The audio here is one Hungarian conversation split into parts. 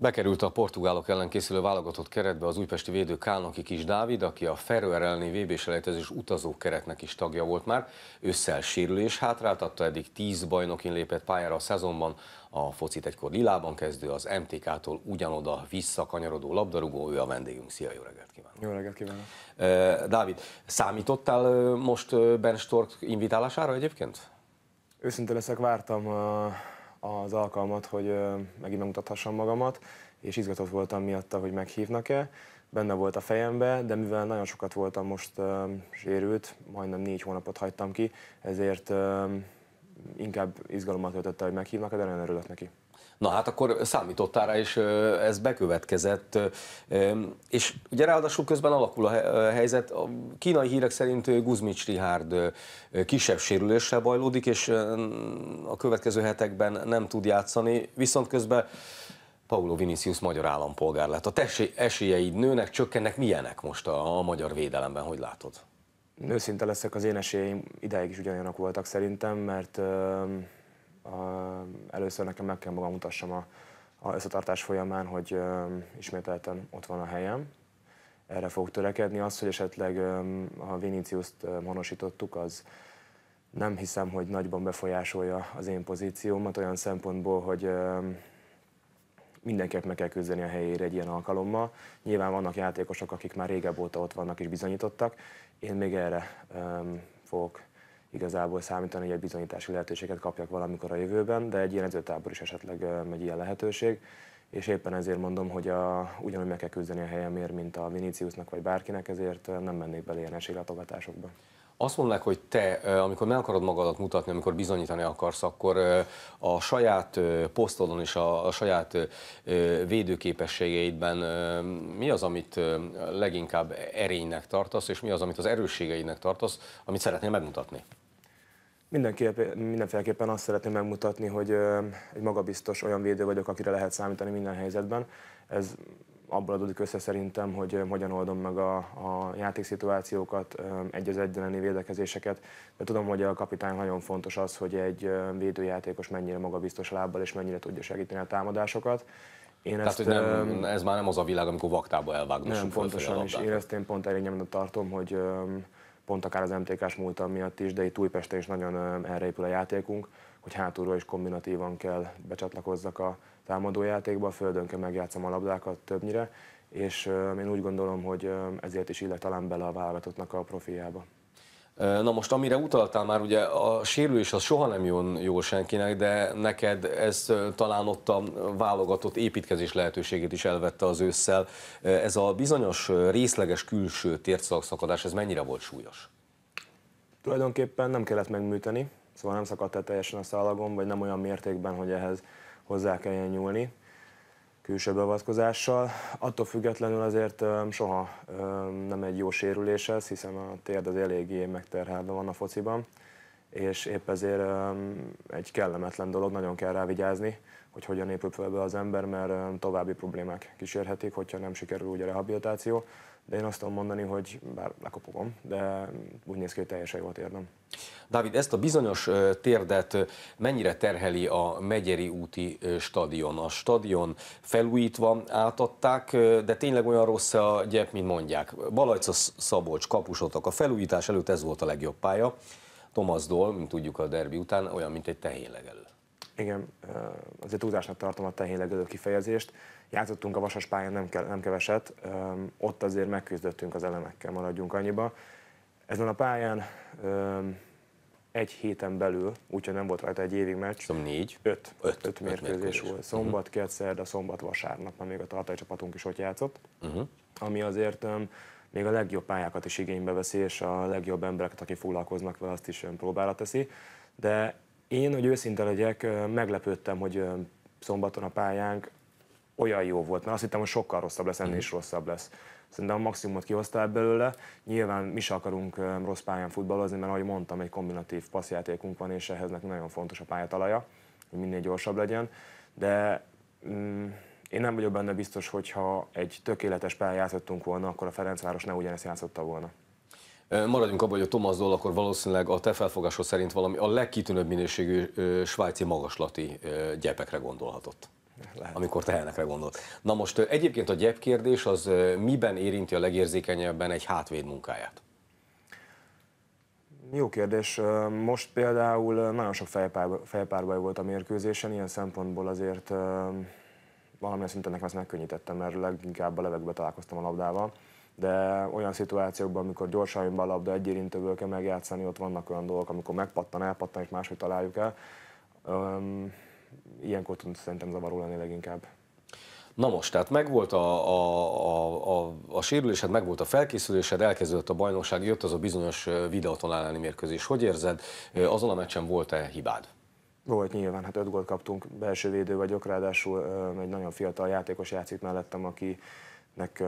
Bekerült a portugálok ellen készülő válogatott keretbe az újpesti védő Kálnoki Kis Dávid, aki a Ferőer elleni vb selejtezős utazó keretnek is tagja volt már. összel sérülés hátráltatta, eddig 10 bajnokin lépett pályára a szezonban. A focit egykor lilában kezdő, az MTK-tól ugyanoda visszakanyarodó labdarúgó, ő a vendégünk. Szia, jó reggelt kívánok! Jó reggelt kívánok! Dávid, számítottál most Ben Stork invitálására egyébként? Őszinte leszek, vártam uh az alkalmat, hogy megint megmutathassam magamat, és izgatott voltam miatta, hogy meghívnak-e. Benne volt a fejembe, de mivel nagyon sokat voltam most sérült, majdnem négy hónapot hagytam ki, ezért inkább izgalommal töltötte, hogy meghívnak, de nagyon örülök neki. Na hát akkor számítottál rá, és ez bekövetkezett. És ugye ráadásul közben alakul a helyzet. A kínai hírek szerint Guzmics Rihárd kisebb sérüléssel bajlódik, és a következő hetekben nem tud játszani, viszont közben Paulo Vinicius magyar állampolgár lett. A esélyeid nőnek, csökkennek, milyenek most a, a magyar védelemben, hogy látod? Őszinte leszek, az én esélyeim ideig is ugyanolyanok voltak szerintem, mert uh, a, először nekem meg kell magam mutassam a, a összetartás folyamán, hogy uh, ismételten ott van a helyem. Erre fog törekedni. Az, hogy esetleg uh, a Vinicius-t honosítottuk, az nem hiszem, hogy nagyban befolyásolja az én pozíciómat olyan szempontból, hogy uh, Mindenképp meg kell küzdeni a helyére egy ilyen alkalommal. Nyilván vannak játékosok, akik már régebb óta ott vannak és bizonyítottak. Én még erre um, fogok igazából számítani, hogy egy bizonyítási lehetőséget kapjak valamikor a jövőben, de egy ilyen edzőtábor is esetleg um, egy ilyen lehetőség. És éppen ezért mondom, hogy a, ugyanúgy meg kell küzdeni a helyemért, mint a Viniciusnak vagy bárkinek, ezért nem mennék bele ilyen esélylatogatásokba azt mondják, hogy te, amikor meg akarod magadat mutatni, amikor bizonyítani akarsz, akkor a saját posztodon és a, saját védőképességeidben mi az, amit leginkább erénynek tartasz, és mi az, amit az erősségeidnek tartasz, amit szeretnél megmutatni? mindenféleképpen azt szeretném megmutatni, hogy egy magabiztos olyan védő vagyok, akire lehet számítani minden helyzetben. Ez abból adódik össze szerintem, hogy hogyan oldom meg a, a játékszituációkat, egy az egyenleni védekezéseket, de tudom, hogy a kapitány nagyon fontos az, hogy egy védőjátékos mennyire magabiztos lábbal és mennyire tudja segíteni a támadásokat. Én Tehát, ezt, hogy nem, ez már nem az a világ, amikor vaktába elvágnak. Nem, pontosan, is. én ezt én pont erényemnek tartom, hogy pont akár az MTK-s múltam miatt is, de itt Újpesten is nagyon erre épül a játékunk, hogy hátulról is kombinatívan kell becsatlakozzak a támadójátékba, a földön kell megjátszom a labdákat többnyire, és én úgy gondolom, hogy ezért is illet talán bele a válogatottnak a profiába. Na most, amire utaltál már, ugye a sérülés az soha nem jön jól senkinek, de neked ez talán ott a válogatott építkezés lehetőségét is elvette az ősszel. Ez a bizonyos részleges külső térszalagszakadás, ez mennyire volt súlyos? Tulajdonképpen nem kellett megműteni, Szóval nem szakadt el teljesen a szalagom, vagy nem olyan mértékben, hogy ehhez hozzá kelljen nyúlni külső beavatkozással. Attól függetlenül azért soha nem egy jó sérülés ez, hiszen a térd az eléggé megterhelve van a fociban, és épp ezért egy kellemetlen dolog, nagyon kell rá vigyázni, hogy hogyan épül fel be az ember, mert további problémák kísérhetik, hogyha nem sikerül úgy a rehabilitáció de én azt tudom mondani, hogy bár lekopogom, de úgy néz ki, hogy teljesen jól térdem. Dávid, ezt a bizonyos térdet mennyire terheli a Megyeri úti stadion? A stadion felújítva átadták, de tényleg olyan rossz a gyep, mint mondják. Balajca Szabolcs, kapusotok, a felújítás előtt ez volt a legjobb pálya. Thomas Dol, mint tudjuk a derbi után, olyan, mint egy tehén legelő. Igen, azért túlzásnak tartom a tehén legelő kifejezést. Játszottunk a vasas pályán nem, ke- nem keveset, öm, ott azért megküzdöttünk az elemekkel, maradjunk annyiba. Ezen a pályán öm, egy héten belül, úgyhogy nem volt rajta egy évig meccs. Szóval négy? Öt. Öt, öt mérkőzés, mérkőzés volt. Mhm. Szombat, uh-huh. kett, szerda, szombat, vasárnap, mert még a tartály csapatunk is ott játszott. Uh-huh. Ami azért um, még a legjobb pályákat is igénybe veszi, és a legjobb embereket, akik foglalkoznak vele, azt is um, próbára teszi. De én, hogy őszinte legyek, meglepődtem, hogy um, szombaton a pályánk olyan jó volt, mert azt hittem, hogy sokkal rosszabb lesz, ennél is rosszabb lesz. Szerintem a maximumot kihoztál belőle. Nyilván mi is akarunk rossz pályán futballozni, mert ahogy mondtam, egy kombinatív passzjátékunk van, és ehhez nagyon fontos a pályatalaja, hogy minél gyorsabb legyen. De mm, én nem vagyok benne biztos, hogy ha egy tökéletes pályát játszottunk volna, akkor a Ferencváros ne ugyanezt játszotta volna. Maradjunk abban, hogy a Thomas Doll akkor valószínűleg a te felfogásod szerint valami a legkitűnőbb minőségű svájci magaslati gyepekre gondolhatott. Lehet. Amikor tehenekre gondolt. Na most egyébként a gyep kérdés az miben érinti a legérzékenyebben egy hátvéd munkáját? Jó kérdés. Most például nagyon sok fejpárbaj volt a mérkőzésen, ilyen szempontból azért valamilyen szinten nekem ezt megkönnyítettem, mert leginkább a levegőbe találkoztam a labdával de olyan szituációkban, amikor gyorsan jön be a labda, egy érintőből kell megjátszani, ott vannak olyan dolgok, amikor megpattan, elpattan és máshogy találjuk el ilyenkor tud szerintem zavaró lenni leginkább. Na most, tehát megvolt a, a, a, a, a sérülésed, megvolt a felkészülésed, elkezdődött a bajnokság, jött az a bizonyos videóton elleni mérkőzés. Hogy érzed, azon a meccsen volt-e hibád? Volt nyilván, hát öt gólt kaptunk, belső védő vagyok, ráadásul egy nagyon fiatal játékos játszik mellettem, aki nek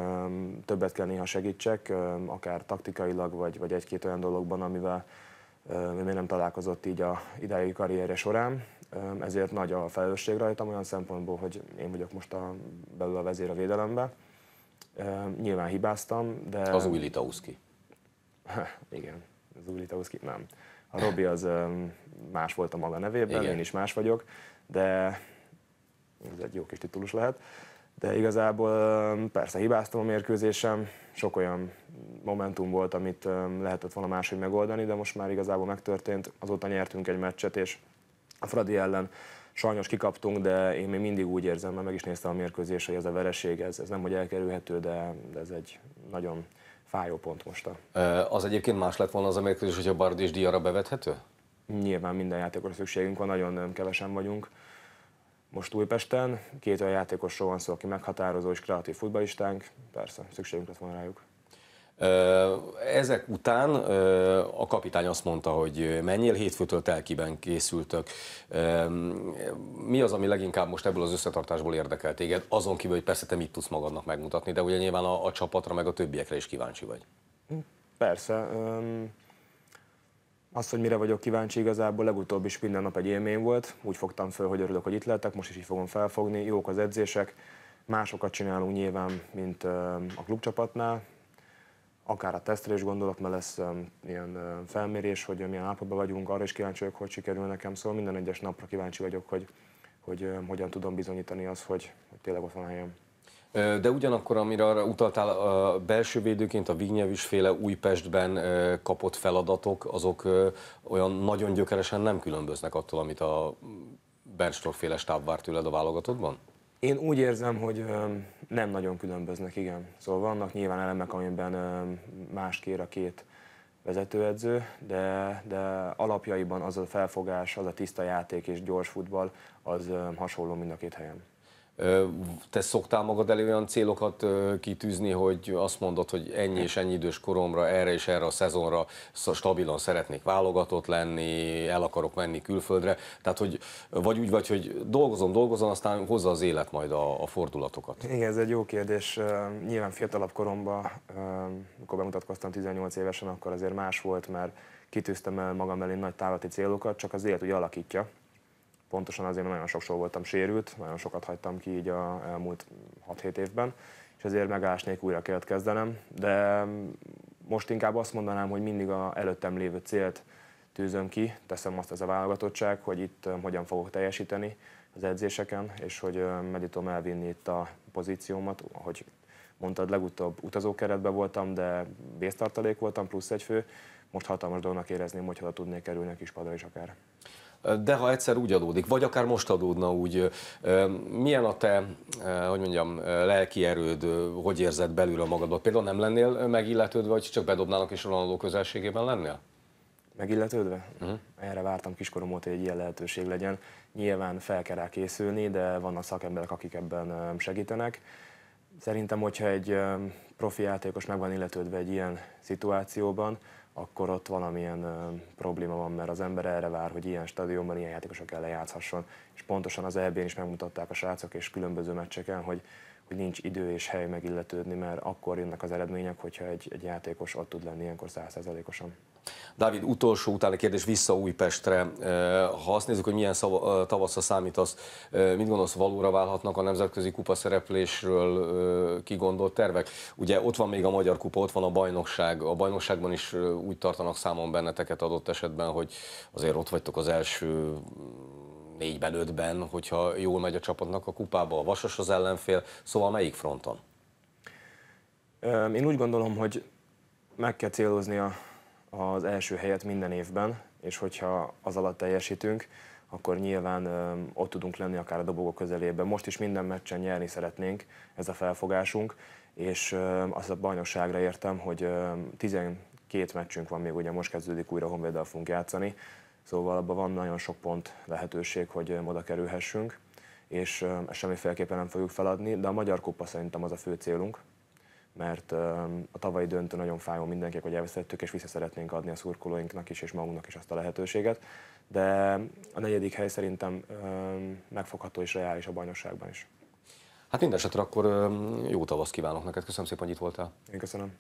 többet kell néha segítsek, akár taktikailag, vagy, vagy egy-két olyan dologban, amivel még nem találkozott így a idei karrierje során ezért nagy a felelősség rajtam olyan szempontból, hogy én vagyok most a, belül a vezér a védelembe. Nyilván hibáztam, de... Az új Litauszki. Igen, az új Litauszki, nem. A Robi az más volt a maga nevében, Igen. én is más vagyok, de ez egy jó kis titulus lehet. De igazából persze hibáztam a mérkőzésem, sok olyan momentum volt, amit lehetett volna máshogy megoldani, de most már igazából megtörtént. Azóta nyertünk egy meccset, és a Fradi ellen sajnos kikaptunk, de én még mindig úgy érzem, mert meg is néztem a mérkőzés, hogy ez a vereség, ez, ez nem hogy elkerülhető, de, de ez egy nagyon fájó pont most. Az egyébként más lett volna az a mérkőzés, a Bardi és Diara bevethető? Nyilván minden játékos szükségünk van, nagyon kevesen vagyunk. Most Újpesten két olyan játékosról van szó, aki meghatározó és kreatív futbalistánk, persze szükségünk lett volna rájuk. Ezek után a kapitány azt mondta, hogy menjél, hétfőtől telkiben készültök. Mi az, ami leginkább most ebből az összetartásból érdekel téged? Azon kívül, hogy persze te mit tudsz magadnak megmutatni, de ugye nyilván a, a csapatra, meg a többiekre is kíváncsi vagy. Persze. Az, hogy mire vagyok kíváncsi, igazából legutóbb is minden nap egy élmény volt. Úgy fogtam föl, hogy örülök, hogy itt lettek, most is így fogom felfogni. Jók az edzések, másokat csinálunk nyilván, mint a klubcsapatnál, akár a tesztre is gondolok, mert lesz ilyen felmérés, hogy milyen állapotban vagyunk, arra is kíváncsi vagyok, hogy sikerül nekem, szóval minden egyes napra kíváncsi vagyok, hogy, hogy hogyan tudom bizonyítani azt, hogy, hogy tényleg ott van a helyem. De ugyanakkor, amire arra utaltál, a belső védőként a is féle Újpestben kapott feladatok, azok olyan nagyon gyökeresen nem különböznek attól, amit a Bernstorff féle stáb várt tőled a válogatottban? Én úgy érzem, hogy nem nagyon különböznek, igen. Szóval vannak nyilván elemek, amiben más kér a két vezetőedző, de, de alapjaiban az a felfogás, az a tiszta játék és gyors futball, az hasonló mind a két helyen. Te szoktál magad elő olyan célokat kitűzni, hogy azt mondod, hogy ennyi és ennyi idős koromra, erre és erre a szezonra stabilan szeretnék válogatott lenni, el akarok menni külföldre. Tehát, hogy vagy úgy vagy, hogy dolgozom, dolgozom, aztán hozza az élet majd a, a fordulatokat. Igen, ez egy jó kérdés. Nyilván fiatalabb koromban, amikor bemutatkoztam 18 évesen, akkor azért más volt, mert kitűztem el magam elé nagy távlati célokat, csak az élet úgy alakítja, pontosan azért, mert nagyon sokszor voltam sérült, nagyon sokat hagytam ki így a elmúlt 6-7 évben, és ezért megállás nélkül újra kellett kezdenem, de most inkább azt mondanám, hogy mindig a előttem lévő célt tűzöm ki, teszem azt ez a válogatottság, hogy itt hogyan fogok teljesíteni az edzéseken, és hogy meditom elvinni itt a pozíciómat, ahogy mondtad, legutóbb utazókeretben voltam, de vésztartalék voltam, plusz egy fő. Most hatalmas dolognak érezném, hogyha tudnék kerülni a kispadra is akár de ha egyszer úgy adódik, vagy akár most adódna úgy, milyen a te, hogy mondjam, lelki erőd, hogy érzed belül a magadat Például nem lennél megilletődve, vagy csak bedobnának és Ronaldo közelségében lennél? Megilletődve? Uh-huh. Erre vártam kiskorom óta, hogy egy ilyen lehetőség legyen. Nyilván fel kell rá készülni, de vannak szakemberek, akik ebben segítenek Szerintem, hogyha egy profi játékos meg van illetődve egy ilyen szituációban, akkor ott valamilyen ö, probléma van, mert az ember erre vár, hogy ilyen stadionban ilyen játékosok ellen játszhasson. És pontosan az EB-n is megmutatták a srácok és különböző meccseken, hogy, hogy nincs idő és hely megilletődni, mert akkor jönnek az eredmények, hogyha egy, egy játékos ott tud lenni ilyenkor százszerzalékosan. Dávid, utolsó utáni kérdés vissza Újpestre. Ha azt nézzük, hogy milyen tavaszra számítasz, mit gondolsz, valóra válhatnak a nemzetközi kupa szereplésről kigondolt tervek? Ugye ott van még a Magyar Kupa, ott van a bajnokság. A bajnokságban is úgy tartanak számon benneteket adott esetben, hogy azért ott vagytok az első négyben, ötben, hogyha jól megy a csapatnak a kupába, a vasas az ellenfél, szóval melyik fronton? Én úgy gondolom, hogy meg kell célozni a, az első helyet minden évben, és hogyha az alatt teljesítünk, akkor nyilván ott tudunk lenni akár a dobogó közelében. Most is minden meccsen nyerni szeretnénk, ez a felfogásunk, és azt a bajnokságra értem, hogy 12 meccsünk van még, ugye most kezdődik újra Honvéddel fogunk játszani, Szóval abban van nagyon sok pont lehetőség, hogy oda kerülhessünk, és ezt semmiféleképpen nem fogjuk feladni, de a Magyar Kupa szerintem az a fő célunk, mert a tavalyi döntő nagyon fájó mindenkinek, hogy elveszettük, és vissza szeretnénk adni a szurkolóinknak is, és magunknak is azt a lehetőséget. De a negyedik hely szerintem megfogható és reális a bajnokságban is. Hát mindesetre akkor jó tavasz kívánok neked. Köszönöm szépen, hogy itt voltál. Én köszönöm.